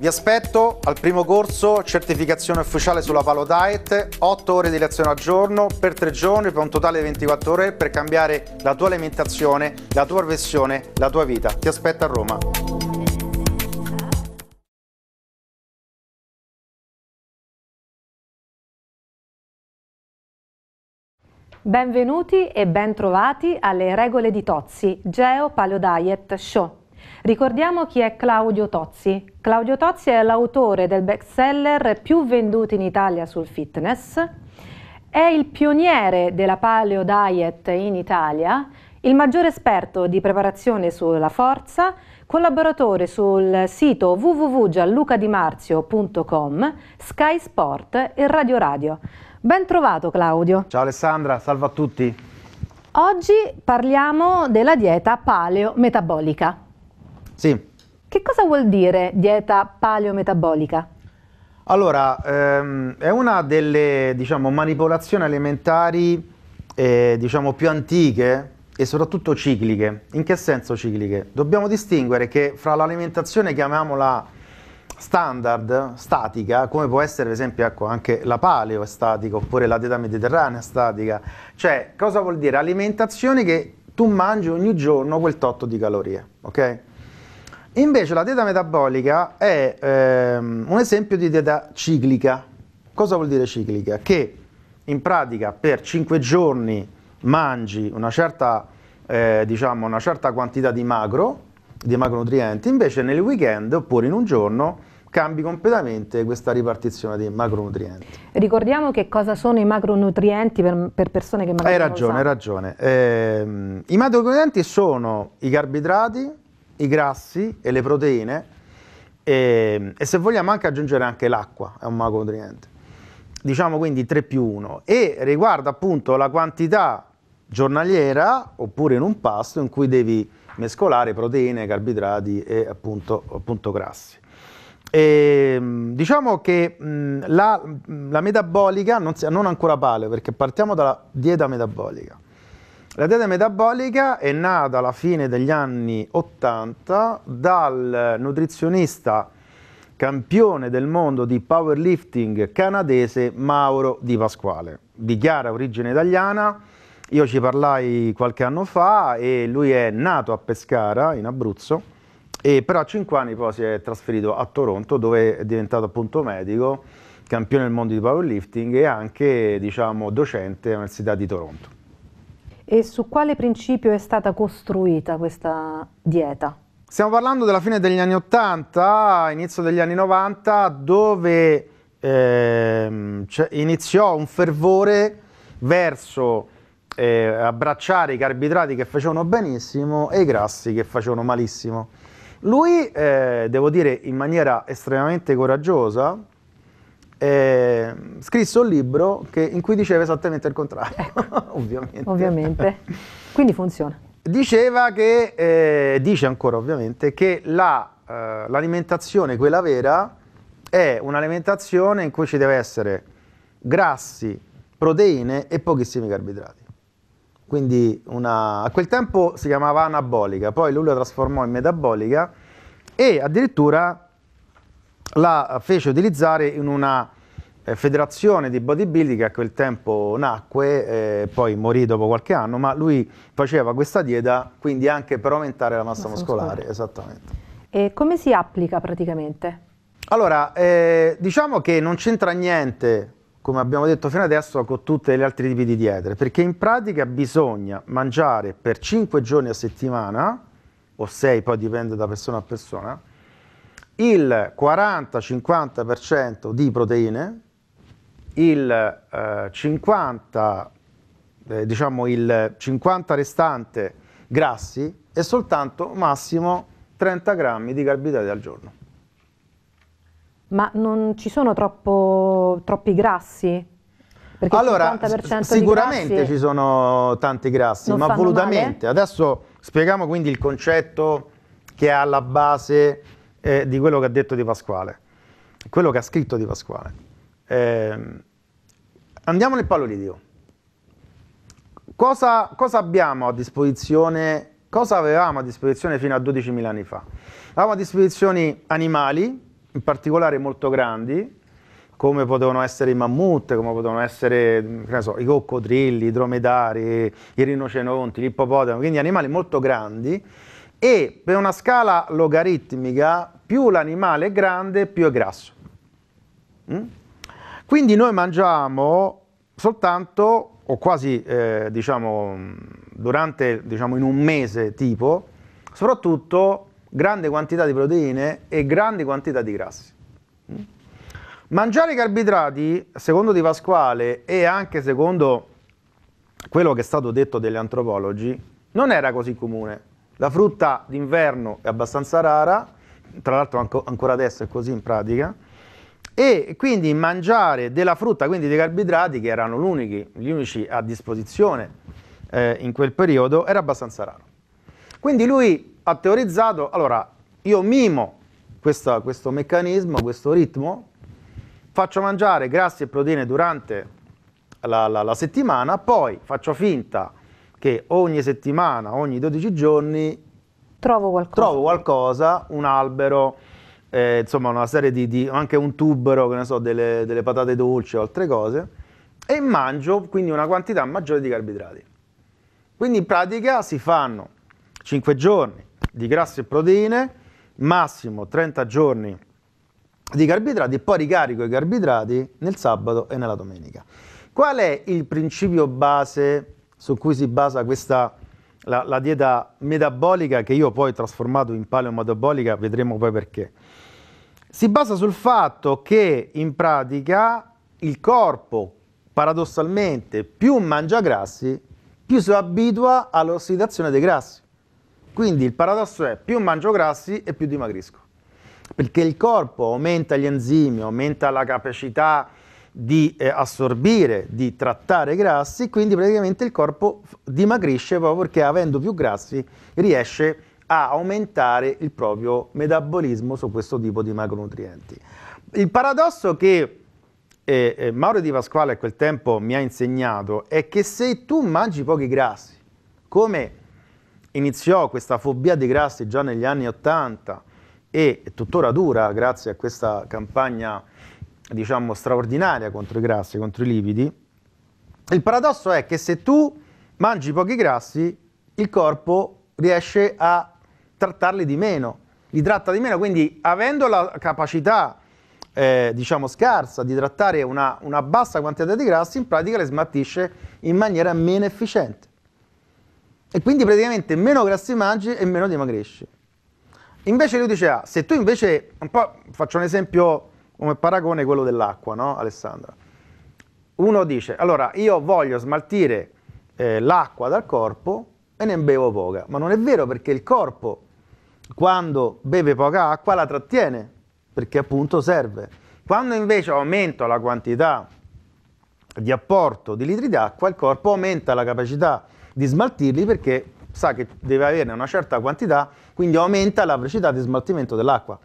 Vi aspetto al primo corso certificazione ufficiale sulla Palo Diet, 8 ore di lezione al giorno per 3 giorni per un totale di 24 ore per cambiare la tua alimentazione, la tua professione, la tua vita. Ti aspetto a Roma. Benvenuti e bentrovati alle regole di Tozzi, Geo Paleo Diet Show. Ricordiamo chi è Claudio Tozzi. Claudio Tozzi è l'autore del bestseller più venduto in Italia sul fitness, è il pioniere della paleo diet in Italia, il maggiore esperto di preparazione sulla forza, collaboratore sul sito www.gianlucadimarzio.com, Sky Sport e Radio Radio. Ben trovato Claudio. Ciao Alessandra, salve a tutti. Oggi parliamo della dieta paleo metabolica. Sì. Che cosa vuol dire dieta paleometabolica? Allora, ehm, è una delle diciamo, manipolazioni alimentari eh, diciamo, più antiche e soprattutto cicliche. In che senso cicliche? Dobbiamo distinguere che fra l'alimentazione, chiamiamola standard, statica, come può essere per esempio ecco, anche la paleo statica oppure la dieta mediterranea statica, cioè cosa vuol dire? Alimentazione che tu mangi ogni giorno quel totto di calorie, ok? Invece la dieta metabolica è ehm, un esempio di dieta ciclica. Cosa vuol dire ciclica? Che in pratica per 5 giorni mangi una certa, eh, diciamo, una certa quantità di macro, di macronutrienti, invece nel weekend oppure in un giorno cambi completamente questa ripartizione di macronutrienti. Ricordiamo che cosa sono i macronutrienti per, per persone che magari Hai ragione, hai ragione. Eh, I macronutrienti sono i carboidrati, i grassi e le proteine e, ehm, e se vogliamo anche aggiungere anche l'acqua, è un macronutriente. Diciamo quindi 3 più 1 e riguarda appunto la quantità giornaliera oppure in un pasto in cui devi mescolare proteine, carboidrati e appunto, appunto grassi. E, ehm, diciamo che mh, la, la, metabolica non, non ancora pale perché partiamo dalla dieta metabolica. La dieta metabolica è nata alla fine degli anni 80 dal nutrizionista campione del mondo di powerlifting canadese Mauro Di Pasquale, di chiara origine italiana. Io ci parlai qualche anno fa e lui è nato a Pescara, in Abruzzo, e però a 5 anni poi si è trasferito a Toronto dove è diventato appunto medico, campione del mondo di powerlifting e anche diciamo, docente all'Università di Toronto. E su quale principio è stata costruita questa dieta? Stiamo parlando della fine degli anni 80, inizio degli anni 90, dove eh, iniziò un fervore verso eh, abbracciare i carboidrati che facevano benissimo e i grassi che facevano malissimo. Lui, eh, devo dire, in maniera estremamente coraggiosa, eh, scrisse un libro che, in cui diceva esattamente il contrario, ecco. ovviamente. ovviamente. Quindi funziona. Diceva che, eh, dice ancora ovviamente, che l'alimentazione, la, eh, quella vera, è un'alimentazione in cui ci deve essere grassi, proteine e pochissimi carboidrati. Quindi una, a quel tempo si chiamava anabolica, poi lui la trasformò in metabolica e addirittura la fece utilizzare in una eh, federazione di bodybuilding che a quel tempo nacque, eh, poi morì dopo qualche anno, ma lui faceva questa dieta quindi anche per aumentare la massa, massa muscolare. muscolare. Esattamente. E come si applica praticamente? Allora, eh, diciamo che non c'entra niente, come abbiamo detto fino adesso, con tutti gli altri tipi di diete, perché in pratica bisogna mangiare per 5 giorni a settimana, o 6, poi dipende da persona a persona, il 40-50% di proteine, il, eh, 50, eh, diciamo il 50 restante grassi e soltanto massimo 30 grammi di carboidrati al giorno. Ma non ci sono troppo, troppi grassi? Perché allora, sicuramente ci sono tanti grassi, ma volutamente. Male. Adesso spieghiamo quindi il concetto che è alla base eh, di quello che ha detto Di Pasquale, quello che ha scritto Di Pasquale. Eh, andiamo nel Pallolidio. Cosa, cosa abbiamo a disposizione, cosa avevamo a disposizione fino a 12.000 anni fa? Avevamo a disposizione animali, in particolare molto grandi, come potevano essere i mammut, come potevano essere so, i coccodrilli, i dromedari, i rinoceronti, gli ippopotami, quindi animali molto grandi e per una scala logaritmica più l'animale è grande più è grasso. Mm? Quindi noi mangiamo soltanto o quasi eh, diciamo durante diciamo in un mese tipo soprattutto grande quantità di proteine e grandi quantità di grassi. Mm? Mangiare carboidrati, secondo Di Pasquale e anche secondo quello che è stato detto dagli antropologi, non era così comune la frutta d'inverno è abbastanza rara, tra l'altro ancora adesso è così in pratica, e quindi mangiare della frutta, quindi dei carboidrati che erano gli unici a disposizione eh, in quel periodo, era abbastanza raro. Quindi lui ha teorizzato, allora io mimo questa, questo meccanismo, questo ritmo, faccio mangiare grassi e proteine durante la, la, la settimana, poi faccio finta che ogni settimana, ogni 12 giorni trovo qualcosa, trovo qualcosa un albero, eh, insomma una serie di, di, anche un tubero, che ne so, delle, delle patate dolci o altre cose, e mangio quindi una quantità maggiore di carboidrati. Quindi in pratica si fanno 5 giorni di grassi e proteine, massimo 30 giorni di carboidrati e poi ricarico i carboidrati nel sabato e nella domenica. Qual è il principio base su cui si basa questa, la, la dieta metabolica che io poi ho trasformato in paleometabolica, vedremo poi perché. Si basa sul fatto che in pratica il corpo paradossalmente più mangia grassi, più si abitua all'ossidazione dei grassi. Quindi il paradosso è più mangio grassi e più dimagrisco. Perché il corpo aumenta gli enzimi, aumenta la capacità di eh, assorbire, di trattare grassi, quindi praticamente il corpo dimagrisce proprio perché avendo più grassi riesce a aumentare il proprio metabolismo su questo tipo di macronutrienti. Il paradosso che eh, eh, Mauro Di Pasquale a quel tempo mi ha insegnato è che se tu mangi pochi grassi, come iniziò questa fobia dei grassi già negli anni 80 e tuttora dura grazie a questa campagna diciamo, straordinaria contro i grassi, contro i lipidi. Il paradosso è che se tu mangi pochi grassi, il corpo riesce a trattarli di meno, li tratta di meno, quindi avendo la capacità eh, diciamo scarsa di trattare una, una, bassa quantità di grassi, in pratica le smattisce in maniera meno efficiente. E quindi praticamente meno grassi mangi e meno dimagrisci. Invece lui dice, ah, se tu invece, un po' faccio un esempio come paragone quello dell'acqua, no Alessandra? Uno dice, allora io voglio smaltire eh, l'acqua dal corpo e ne bevo poca, ma non è vero perché il corpo quando beve poca acqua la trattiene, perché appunto serve. Quando invece aumento la quantità di apporto di litri d'acqua, il corpo aumenta la capacità di smaltirli perché sa che deve averne una certa quantità, quindi aumenta la velocità di smaltimento dell'acqua.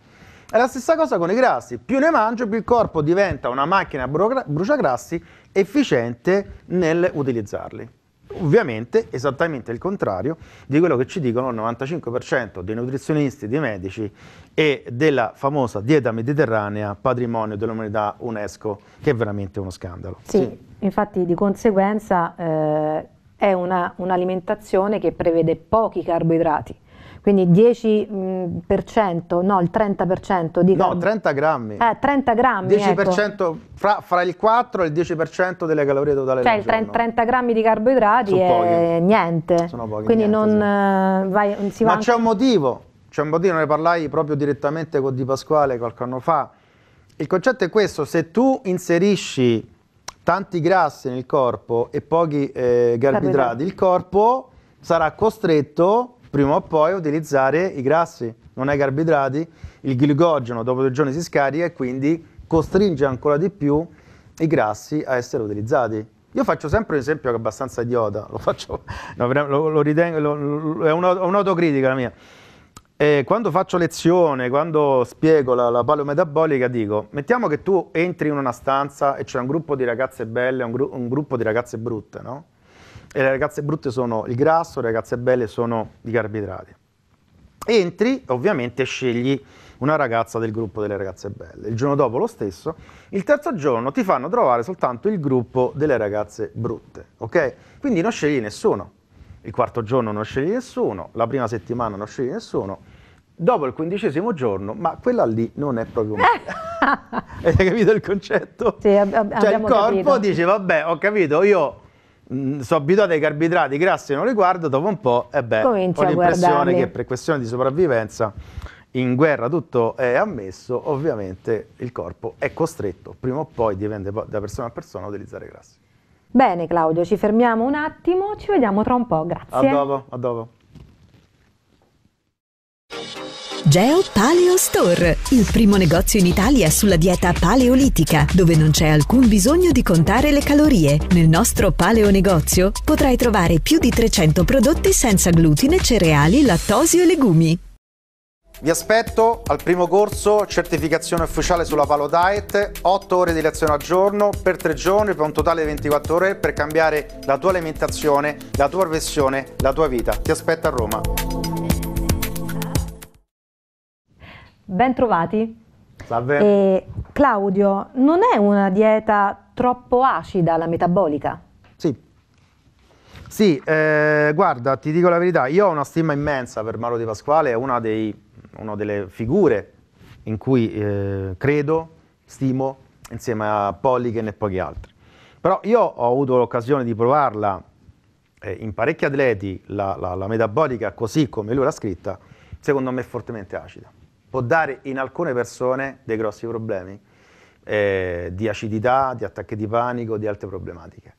È la stessa cosa con i grassi, più ne mangio più il corpo diventa una macchina bruciagrassi efficiente nel utilizzarli. Ovviamente esattamente il contrario di quello che ci dicono il 95% dei nutrizionisti, dei medici e della famosa dieta mediterranea patrimonio dell'umanità UNESCO, che è veramente uno scandalo. Sì, sì. infatti di conseguenza eh, è un'alimentazione che prevede pochi carboidrati quindi 10%, mm, no, il 30% di... No, 30 grammi. Eh, 30 grammi, 10% ecco. fra, fra, il 4 e il 10% delle calorie totali Cioè il 30, 30 grammi di carboidrati è niente. Sono pochi, Quindi niente, non sì. Eh, vai, si Ma va c'è un motivo, c'è un motivo, ne parlai proprio direttamente con Di Pasquale qualche anno fa. Il concetto è questo, se tu inserisci tanti grassi nel corpo e pochi eh, carboidrati, il corpo sarà costretto prima o poi utilizzare i grassi, non hai carboidrati, il glicogeno dopo due giorni si scarica e quindi costringe ancora di più i grassi a essere utilizzati. Io faccio sempre un esempio che è abbastanza idiota, lo faccio, lo, lo ritengo, lo, è un'autocritica la mia. E quando faccio lezione, quando spiego la, la paleometabolica, dico, mettiamo che tu entri in una stanza e c'è un gruppo di ragazze belle e un, gru- un gruppo di ragazze brutte, no? e le ragazze brutte sono il grasso, le ragazze belle sono i carboidrati. Entri, ovviamente scegli una ragazza del gruppo delle ragazze belle. Il giorno dopo lo stesso, il terzo giorno ti fanno trovare soltanto il gruppo delle ragazze brutte, ok? Quindi non scegli nessuno. Il quarto giorno non scegli nessuno, la prima settimana non scegli nessuno, dopo il quindicesimo giorno, ma quella lì non è proprio me. Hai capito il concetto? Sì, ab- cioè il corpo capito. dice, vabbè, ho capito, io Mm, sono abituato ai carboidrati grassi non li guardo, dopo un po' e eh beh, Cominci ho l'impressione che per questione di sopravvivenza in guerra tutto è ammesso, ovviamente il corpo è costretto, prima o poi, dipende da persona a persona, a utilizzare grassi. Bene Claudio, ci fermiamo un attimo, ci vediamo tra un po', grazie. A dopo, a dopo. Geo Paleo Store, il primo negozio in Italia sulla dieta paleolitica, dove non c'è alcun bisogno di contare le calorie. Nel nostro paleo negozio potrai trovare più di 300 prodotti senza glutine, cereali, lattosio e legumi. Vi aspetto al primo corso certificazione ufficiale sulla Palo Diet, 8 ore di lezione al giorno per 3 giorni per un totale di 24 ore per cambiare la tua alimentazione, la tua versione, la tua vita. Ti aspetto a Roma. Bentrovati. Salve. E, Claudio, non è una dieta troppo acida la metabolica? Sì. Sì, eh, guarda, ti dico la verità, io ho una stima immensa per Mauro Di Pasquale, è una, dei, una delle figure in cui eh, credo, stimo, insieme a Polliken e pochi altri. Però io ho avuto l'occasione di provarla eh, in parecchi atleti, la, la, la metabolica così come lui l'ha scritta, secondo me è fortemente acida può dare in alcune persone dei grossi problemi eh, di acidità, di attacchi di panico, di altre problematiche.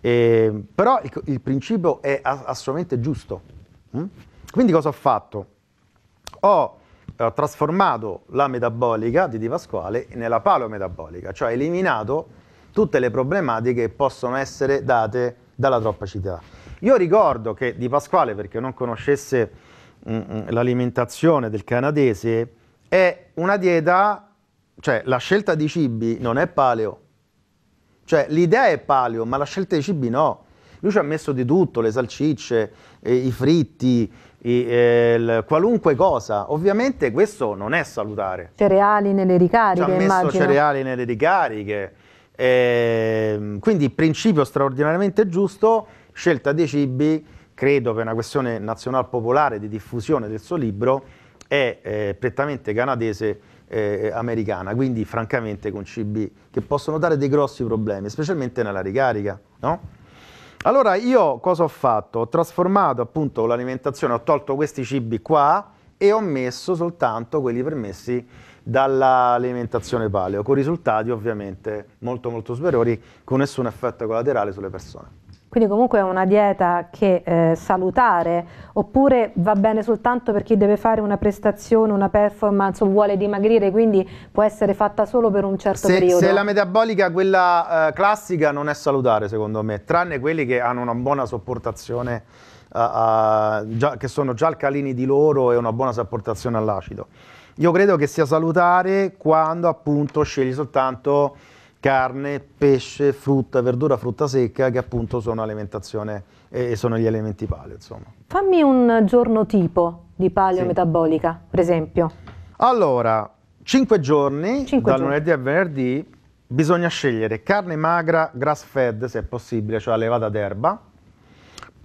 Eh, però il, il, principio è assolutamente giusto. Mm? Quindi cosa ho fatto? Ho ho eh, trasformato la metabolica di Di Pasquale nella paleometabolica, cioè eliminato tutte le problematiche che possono essere date dalla troppa acidità. Io ricordo che Di Pasquale, perché non conoscesse Mm, mm. l'alimentazione del canadese è una dieta, cioè la scelta di cibi non è paleo. Cioè l'idea è paleo, ma la scelta dei cibi no. Lui ci ha messo di tutto, le salsicce, eh, i fritti, i, eh, qualunque cosa. Ovviamente questo non è salutare. Cereali nelle ricariche, Ci ha messo immagino. cereali nelle ricariche. Eh, quindi principio straordinariamente giusto, scelta dei cibi credo per una questione nazional popolare di diffusione del suo libro, è eh, prettamente canadese eh, americana, quindi francamente con cibi che possono dare dei grossi problemi, specialmente nella ricarica, no? Allora io cosa ho fatto? Ho trasformato appunto l'alimentazione, ho tolto questi cibi qua e ho messo soltanto quelli permessi dall'alimentazione paleo, con risultati ovviamente molto molto superiori, con nessun effetto collaterale sulle persone quindi comunque è una dieta che eh, salutare, oppure va bene soltanto per chi deve fare una prestazione, una performance o vuole dimagrire, quindi può essere fatta solo per un certo se, periodo. Se la metabolica, quella eh, classica, non è salutare secondo me, tranne quelli che hanno una buona sopportazione, uh, uh, già, che sono già alcalini di loro e una buona sopportazione all'acido. Io credo che sia salutare quando appunto scegli soltanto carne, pesce, frutta, verdura, frutta secca che appunto sono alimentazione e sono gli elementi paleo insomma. Fammi un giorno tipo di paleo metabolica per esempio. Allora, 5 giorni, 5 dal giorni. lunedì al venerdì, bisogna scegliere carne magra, grass fed se è possibile, cioè allevata d'erba,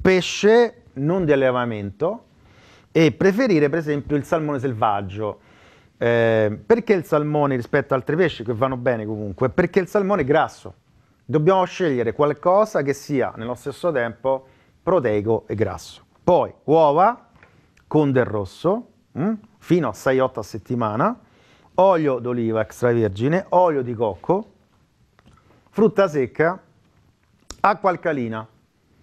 pesce non di allevamento e preferire per esempio il salmone selvaggio eh, perché il salmone rispetto ad altri pesci che vanno bene comunque? Perché il salmone è grasso. Dobbiamo scegliere qualcosa che sia nello stesso tempo proteico e grasso. Poi uova con del rosso, mh, mm, fino a 6-8 a settimana, olio d'oliva extravergine, olio di cocco, frutta secca, acqua alcalina.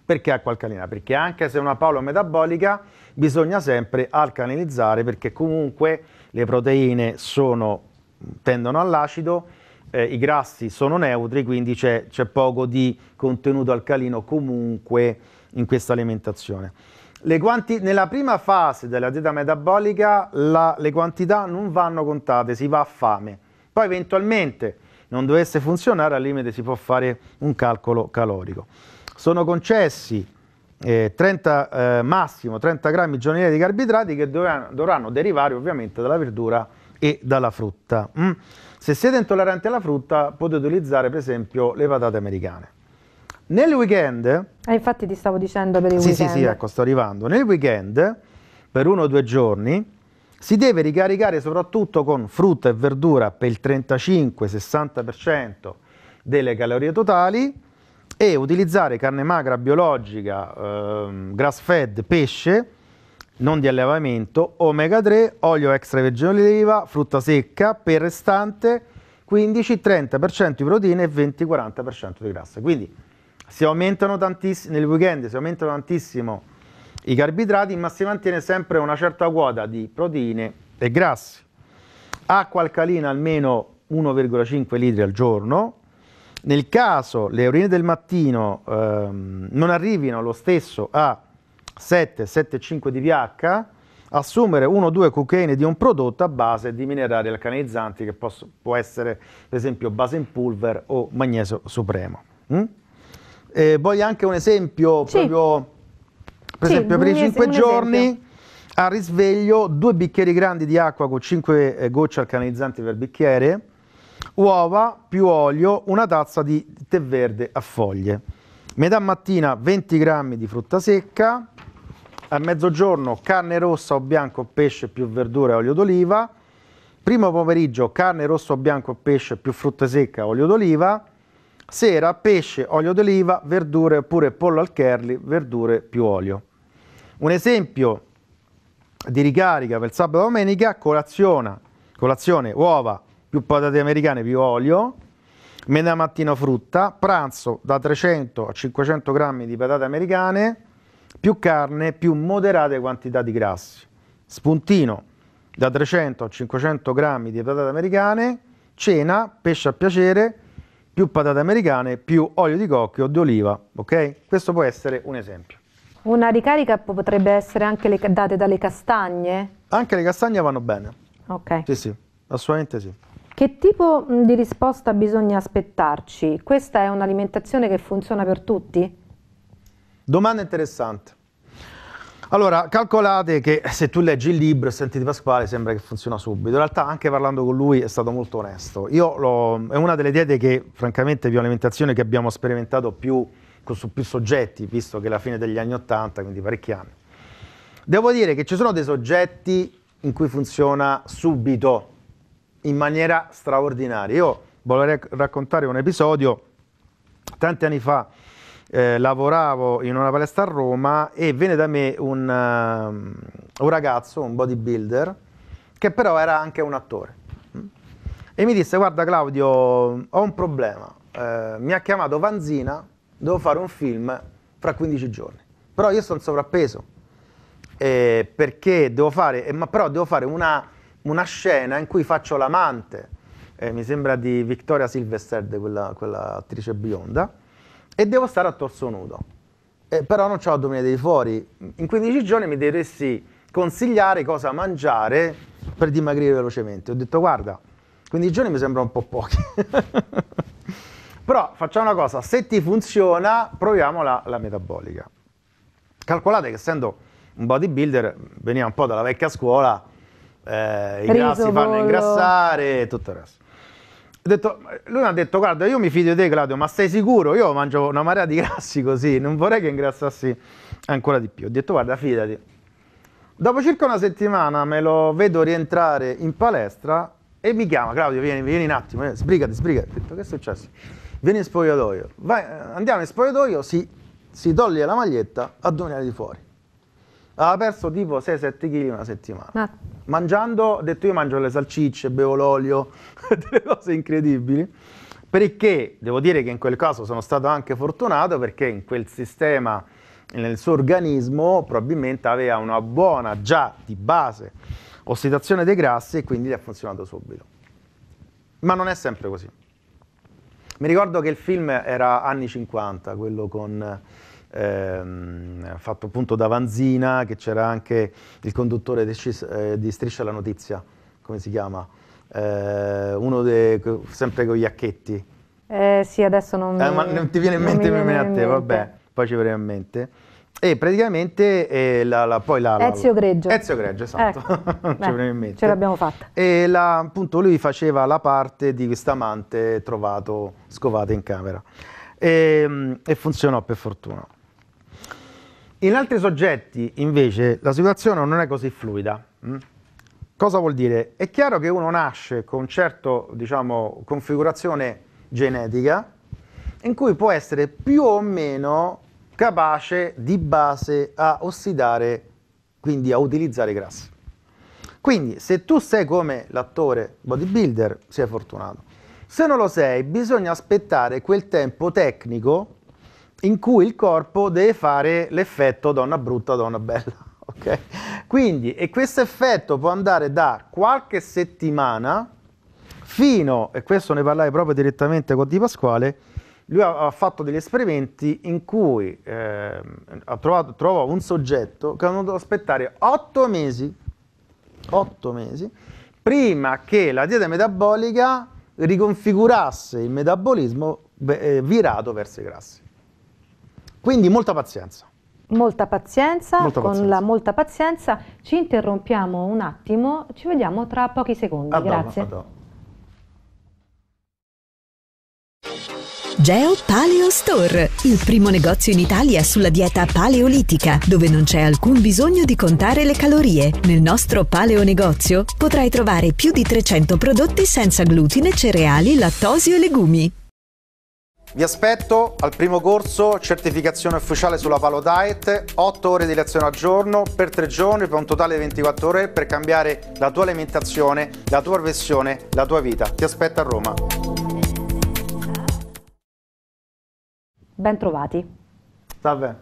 Perché alcalina? Perché anche se è una paula metabolica bisogna sempre alcalinizzare perché comunque le proteine sono, tendono all'acido, eh, i grassi sono neutri, quindi c'è, poco di contenuto alcalino comunque in questa alimentazione. Quanti, nella prima fase della dieta metabolica la, le quantità non vanno contate, si va a fame. Poi eventualmente non dovesse funzionare, al limite si può fare un calcolo calorico sono concessi eh, 30, eh, massimo 30 grammi giornalieri di carboidrati che dovranno, dovranno, derivare ovviamente dalla verdura e dalla frutta. Mm. Se siete intolleranti alla frutta potete utilizzare per esempio le patate americane. Nel weekend... Eh, infatti ti stavo dicendo per il sì, weekend. Sì, sì, ecco, sto arrivando. Nel weekend, per uno o due giorni, si deve ricaricare soprattutto con frutta e verdura per il 35-60% delle calorie totali e utilizzare carne magra biologica, ehm, grass fed, pesce, non di allevamento, omega 3, olio extravergine oliva, frutta secca, per restante 15-30% di proteine e 20-40% di grassa. Quindi si aumentano tantissimo, nel weekend si aumentano tantissimo i carboidrati, ma si mantiene sempre una certa quota di proteine e grassi. Acqua alcalina almeno 1,5 litri al giorno, nel caso le urine del mattino ehm, non arrivino lo stesso a 7,75 di VH, assumere 1-2 cuccheine di un prodotto a base di minerali alcanizzanti che posso, può essere per esempio base in pulver o magnesio supremo. Mm? Eh, voglio anche un esempio, sì. proprio, per sì, esempio per i 5 giorni a risveglio 2 bicchieri grandi di acqua con 5 eh, gocce alcanizzanti per bicchiere, uova più olio, una tazza di tè verde a foglie. Metà mattina 20 g di frutta secca, a mezzogiorno carne rossa o bianco, pesce più verdura e olio d'oliva, primo pomeriggio carne rossa o bianco, pesce più frutta secca, e olio d'oliva, sera pesce, olio d'oliva, verdure oppure pollo al curly, verdure più olio. Un esempio di ricarica per sabato e domenica, colazione, colazione uova, più patate americane più olio, metà mattina frutta, pranzo da 300 a 500 grammi di patate americane, più carne, più moderate quantità di grassi. Spuntino da 300 a 500 grammi di patate americane, cena, pesce a piacere, più patate americane, più olio di cocchio, di oliva, ok? Questo può essere un esempio. Una ricarica potrebbe essere anche le, date dalle castagne? Anche le castagne vanno bene. Ok. Sì, sì, assolutamente sì. Che tipo di risposta bisogna aspettarci? Questa è un'alimentazione che funziona per tutti? Domanda interessante. Allora, calcolate che se tu leggi il libro e senti di Pasquale sembra che funziona subito. In realtà, anche parlando con lui, è stato molto onesto. Io è una delle diete che, francamente, più alimentazione che abbiamo sperimentato più, su più soggetti, visto che è la fine degli anni Ottanta, quindi parecchi anni. Devo dire che ci sono dei soggetti in cui funziona subito, in maniera straordinaria. Io vorrei raccontare un episodio, tanti anni fa eh, lavoravo in una palestra a Roma e venne da me un, uh, un ragazzo, un bodybuilder, che però era anche un attore. E mi disse, guarda Claudio, ho un problema, eh, mi ha chiamato Vanzina, devo fare un film fra 15 giorni, però io sono sovrappeso, eh, perché devo fare, eh, ma però devo fare una una scena in cui faccio l'amante, eh, mi sembra di Victoria Silvester, quella, quella, attrice bionda, e devo stare a torso nudo. Eh, però non ho addomini dei fuori. In 15 giorni mi dovresti consigliare cosa mangiare per dimagrire velocemente. Ho detto guarda, 15 giorni mi sembra un po' pochi. Però facciamo una cosa, se ti funziona, proviamo la, la metabolica. Calcolate che essendo un bodybuilder, veniva un po' dalla vecchia scuola, eh, i grassi Riso, fanno ingrassare e tutto il resto. Detto, lui mi ha detto, guarda, io mi fido di te Claudio, ma stai sicuro? Io mangio una marea di grassi così, non vorrei che ingrassassi ancora di più. Ho detto, guarda, fidati. Dopo circa una settimana me lo vedo rientrare in palestra e mi chiama, Claudio, vieni, vieni un attimo, eh, sbrigati, sbrigati. Ho detto, che è successo? Vieni in spogliatoio. Vai, eh, andiamo in spogliatoio, si, si toglie la maglietta, addominali di fuori. Ha perso tipo 6-7 kg in una settimana. Ma mangiando, ho detto io mangio le salsicce, bevo l'olio, delle cose incredibili, perché devo dire che in quel caso sono stato anche fortunato perché in quel sistema, nel suo organismo, probabilmente aveva una buona già di base ossidazione dei grassi e quindi gli ha funzionato subito. Ma non è sempre così. Mi ricordo che il film era anni 50, quello con ehm, fatto appunto da Vanzina, che c'era anche il conduttore di, eh, di, Striscia la Notizia, come si chiama? Eh, uno dei, sempre con gli acchetti. Eh sì, adesso non, eh, ma non ti viene in mente, mi viene a te, vabbè, poi ci verrà in mente. E praticamente eh, la, la, poi la, Ezio Greggio. Ezio Greggio, esatto. Ecco. Beh, ce l'abbiamo fatta. E la, appunto lui faceva la parte di quest'amante trovato, scovato in camera. E, ehm, e funzionò per fortuna. In altri soggetti, invece, la situazione non è così fluida. Mm? Cosa vuol dire? È chiaro che uno nasce con una certa diciamo, configurazione genetica in cui può essere più o meno capace di base a ossidare, quindi a utilizzare i grassi. Quindi se tu sei come l'attore bodybuilder, sei fortunato. Se non lo sei, bisogna aspettare quel tempo tecnico in cui il corpo deve fare l'effetto donna brutta, donna bella. Okay? Quindi, e questo effetto può andare da qualche settimana fino, e questo ne parlai proprio direttamente con Di Pasquale, lui ha, ha fatto degli esperimenti in cui eh, ha trovato, trovato un soggetto che ha dovuto aspettare 8 mesi, 8 mesi prima che la dieta metabolica riconfigurasse il metabolismo eh, virato verso i grassi. Quindi molta pazienza. Molta pazienza, molta pazienza, con la molta pazienza ci interrompiamo un attimo, ci vediamo tra pochi secondi. Adoro, Grazie. Geo Paleo Store, il primo negozio in Italia sulla dieta paleolitica, dove non c'è alcun bisogno di contare le calorie. Nel nostro paleo negozio potrai trovare più di 300 prodotti senza glutine, cereali, lattosio e legumi. Vi aspetto al primo corso certificazione ufficiale sulla Palo Diet, 8 ore di lezione al giorno per 3 giorni per un totale di 24 ore per cambiare la tua alimentazione, la tua versione, la tua vita. Ti aspetto a Roma. Bentrovati. Salve.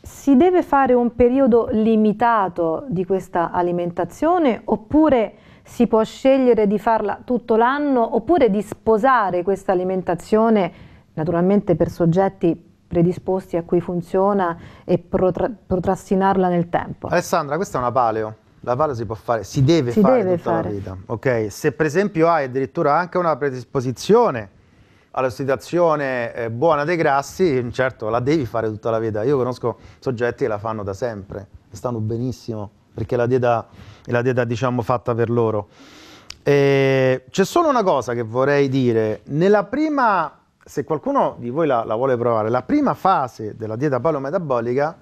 Si deve fare un periodo limitato di questa alimentazione oppure si può scegliere di farla tutto l'anno oppure di sposare questa alimentazione naturalmente per soggetti predisposti a cui funziona e protra protrastinarla nel tempo. Alessandra, questa è una paleo. La paleo si può fare, si deve si fare deve tutta fare. la vita. Okay. Se per esempio hai addirittura anche una predisposizione all'ossidazione eh, buona dei grassi, certo la devi fare tutta la vita. Io conosco soggetti che la fanno da sempre, stanno benissimo, perché la dieta è la dieta diciamo fatta per loro. C'è solo una cosa che vorrei dire, nella prima se qualcuno di voi la, la vuole provare, la prima fase della dieta paleometabolica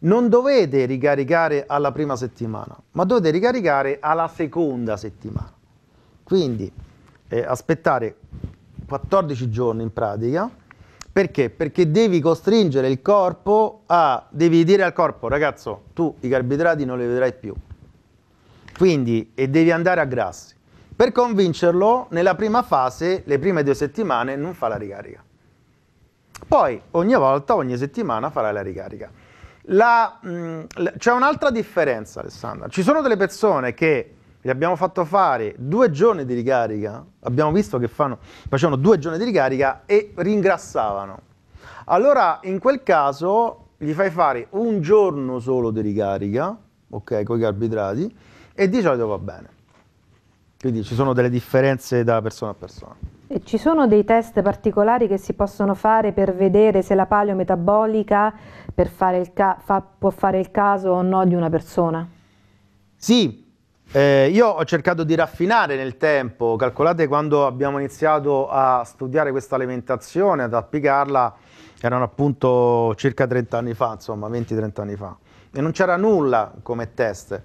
non dovete ricaricare alla prima settimana, ma dovete ricaricare alla seconda settimana. Quindi eh, aspettare 14 giorni in pratica. Perché? Perché devi costringere il corpo a... devi dire al corpo, ragazzo, tu i carboidrati non li vedrai più. Quindi, e devi andare a grassi. Per convincerlo, nella prima fase, le prime due settimane, non fa la ricarica. Poi, ogni volta, ogni settimana, farà la ricarica. Mm, c'è un'altra differenza, Alessandra. Ci sono delle persone che gli abbiamo fatto fare due giorni di ricarica, abbiamo visto che fanno, facevano due giorni di ricarica e ringrassavano. Allora, in quel caso, gli fai fare un giorno solo di ricarica, ok, con i carboidrati, e di solito va bene. Quindi ci sono delle differenze da persona a persona. E ci sono dei test particolari che si possono fare per vedere se la paleometabolica fare fa, può fare il caso o no di una persona? Sì, eh, io ho cercato di raffinare nel tempo, calcolate quando abbiamo iniziato a studiare questa alimentazione, ad applicarla, erano appunto circa 30 anni fa, insomma 20-30 anni fa, e non c'era nulla come test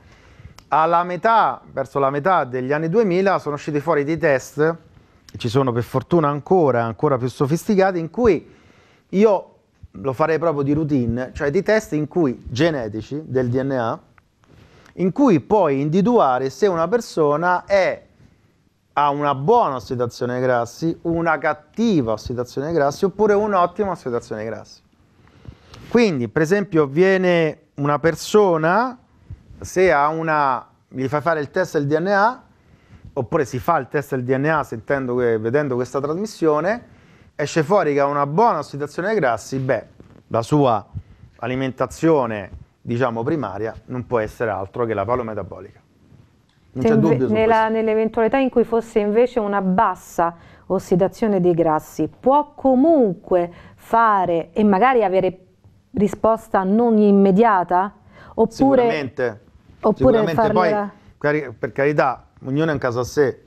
alla metà, verso la metà degli anni 2000 sono usciti fuori dei test, ci sono per fortuna ancora, ancora più sofisticati, in cui io lo farei proprio di routine, cioè dei test in cui, genetici del DNA, in cui puoi individuare se una persona è, ha una buona ossidazione ai grassi, una cattiva ossidazione ai grassi oppure un'ottima ossidazione ai grassi. Quindi, per esempio, viene una persona se ha una, gli fai fare il test del DNA, oppure si fa il test del DNA sentendo, vedendo questa trasmissione, esce fuori che ha una buona ossidazione dei grassi, beh, la sua alimentazione, diciamo, primaria non può essere altro che la palometabolica. Non c'è dubbio Nell'eventualità in cui fosse invece una bassa ossidazione dei grassi, può comunque fare e magari avere risposta non immediata? Oppure, Sicuramente. Oppure Sicuramente farla... poi, per carità, ognuno è un caso a sé.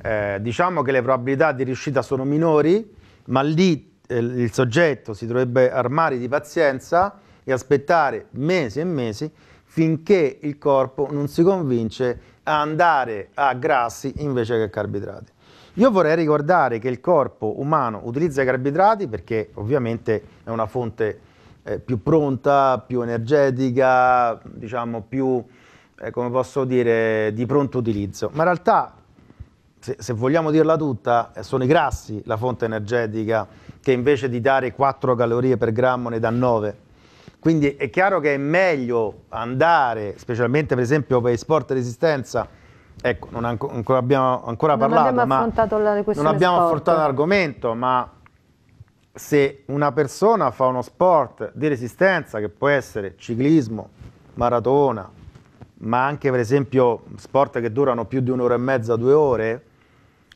Eh, diciamo che le probabilità di riuscita sono minori, ma lì eh, il soggetto si dovrebbe armare di pazienza e aspettare mesi e mesi finché il corpo non si convince a andare a grassi invece che a carboidrati. Io vorrei ricordare che il corpo umano utilizza i carboidrati perché ovviamente è una fonte eh, più pronta, più energetica, diciamo più eh, come posso dire, di pronto utilizzo. Ma in realtà, se, se vogliamo dirla tutta, eh, sono i grassi la fonte energetica che invece di dare 4 calorie per grammo ne dà 9. Quindi è chiaro che è meglio andare, specialmente per esempio per i sport resistenza, ecco, non ancora abbiamo ancora non parlato, abbiamo affrontato ma la non abbiamo sport. affrontato l'argomento, ma se una persona fa uno sport di resistenza, che può essere ciclismo, maratona, ma anche per esempio sport che durano più di un'ora e mezza, due ore,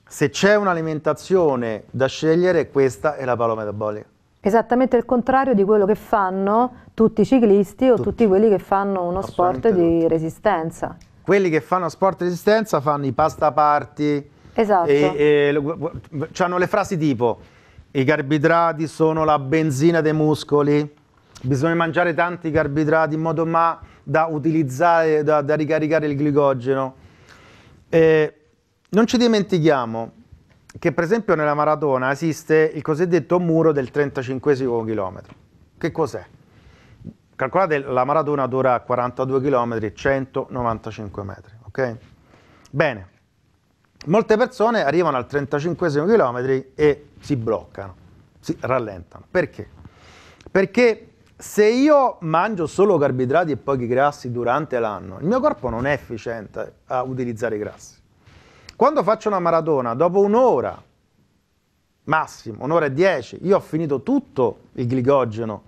se c'è un'alimentazione da scegliere, questa è la paloma metabolica. Esattamente il contrario di quello che fanno tutti i ciclisti o tutti, tutti quelli che fanno uno sport di tutti. resistenza. Quelli che fanno sport di resistenza fanno i pasta party. Esatto. E, e, hanno le frasi tipo i carboidrati sono la benzina dei muscoli, bisogna mangiare tanti carboidrati in modo ma da utilizzare, da, da ricaricare il glicogeno. Eh, non ci dimentichiamo che per esempio nella maratona esiste il cosiddetto muro del 35 chilometro. Che cos'è? Calcolate la maratona dura 42 km 195 metri, ok? Bene. Molte persone arrivano al 35 km e si bloccano, si rallentano. Perché? Perché se io mangio solo carboidrati e pochi grassi durante l'anno, il mio corpo non è efficiente a utilizzare i grassi. Quando faccio una maratona, dopo un'ora, massimo, un'ora e dieci, io ho finito tutto il glicogeno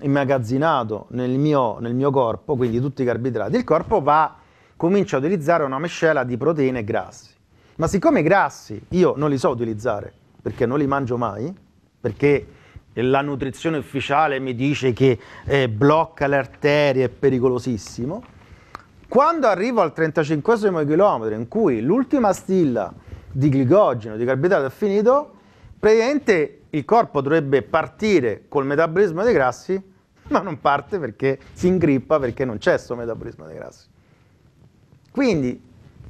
immagazzinato nel mio, nel mio corpo, quindi tutti i carboidrati, il corpo va, comincia a utilizzare una miscela di proteine e grassi. Ma siccome i grassi io non li so utilizzare, perché non li mangio mai, perché la nutrizione ufficiale mi dice che eh, blocca le arterie, è pericolosissimo. Quando arrivo al 35 km in cui l'ultima stilla di glicogeno, di carboidrato è finito, praticamente il corpo dovrebbe partire col metabolismo dei grassi, ma non parte perché si ingrippa perché non c'è questo metabolismo dei grassi. Quindi,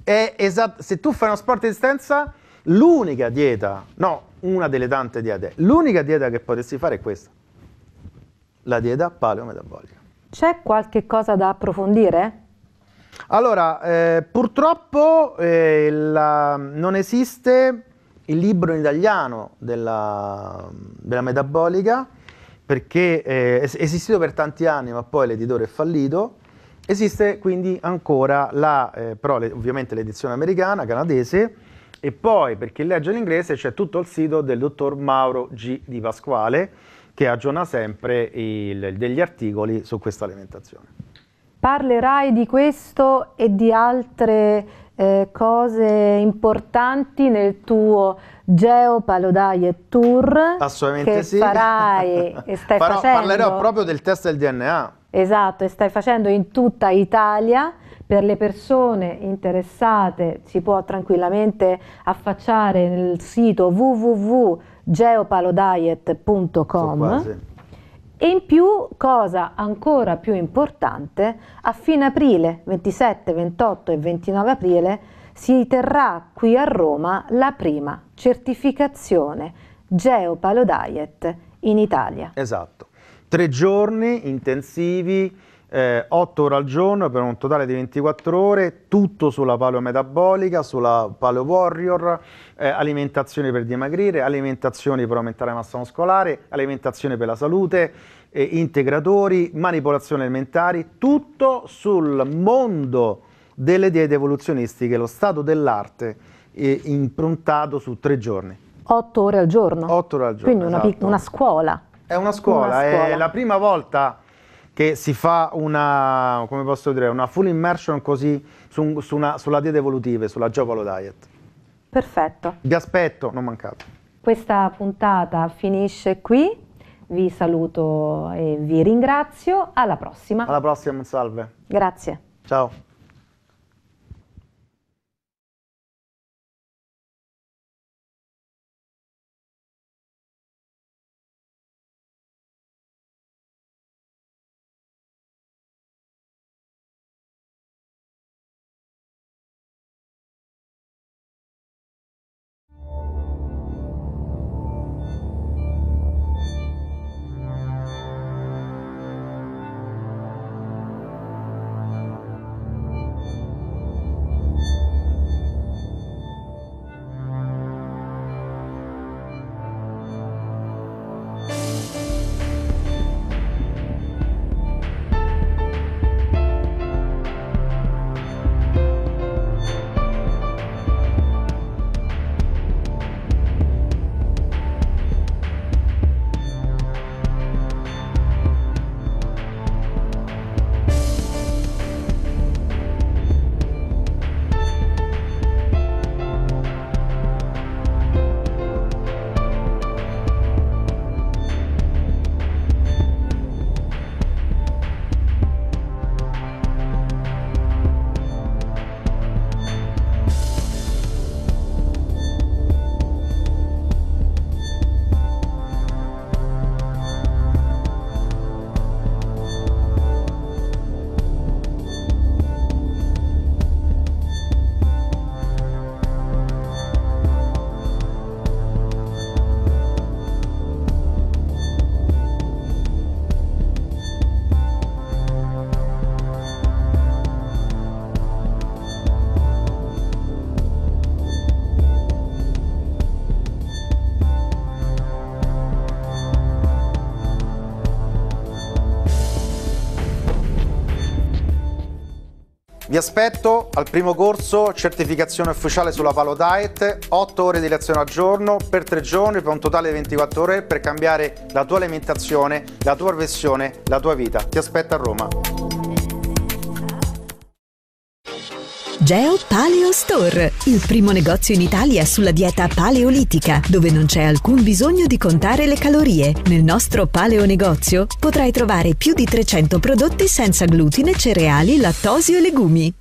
se tu fai uno sport di distanza, l'unica dieta, no, una delle tante diete. L'unica dieta che potresti fare è questa, la dieta paleometabolica. C'è qualche cosa da approfondire? Allora, eh, purtroppo eh, la, non esiste il libro in italiano della, della metabolica perché eh, è esistito per tanti anni ma poi l'editore è fallito. Esiste quindi ancora la, eh, però le, ovviamente l'edizione americana, canadese, e poi, per chi legge l'inglese, c'è tutto il sito del dottor Mauro G. Di Pasquale, che aggiorna sempre il, degli articoli su questa alimentazione. Parlerai di questo e di altre eh, cose importanti nel tuo Geo Palodai Tour Assolutamente che sì. farai e stai Farò, facendo. Parlerò proprio del test del DNA. Esatto, e stai facendo in tutta Italia per le persone interessate si può tranquillamente affacciare nel sito www.geopalodiet.com e in più, cosa ancora più importante, a fine aprile, 27, 28 e 29 aprile, si terrà qui a Roma la prima certificazione Geopalo Diet in Italia. Esatto, tre giorni intensivi eh, 8 ore al giorno per un totale di 24 ore, tutto sulla paleo metabolica, sulla paleo warrior, eh, alimentazione per dimagrire, alimentazione per aumentare la massa muscolare, alimentazione per la salute, eh, integratori, manipolazione alimentari, tutto sul mondo delle diete evoluzionistiche, lo stato dell'arte eh, improntato su tre giorni. 8 ore al giorno? 8 ore al giorno. Quindi una, esatto. una scuola. È una scuola, una scuola, è la prima volta che si fa una, come posso dire, una full immersion così su, su una, sulla dieta evolutiva, sulla Giovalo Diet. Perfetto. Vi aspetto, non mancate. Questa puntata finisce qui, vi saluto e vi ringrazio, alla prossima. Alla prossima, salve. Grazie. Ciao. aspetto al primo corso, certificazione ufficiale sulla Palo Diet, 8 ore di lezione al giorno per 3 giorni per un totale di 24 ore per cambiare la tua alimentazione, la tua professione, la tua vita. Ti aspetto a Roma. Geo Paleo Store, il primo negozio in Italia sulla dieta paleolitica, dove non c'è alcun bisogno di contare le calorie. Nel nostro paleo negozio potrai trovare più di 300 prodotti senza glutine, cereali, lattosio e legumi.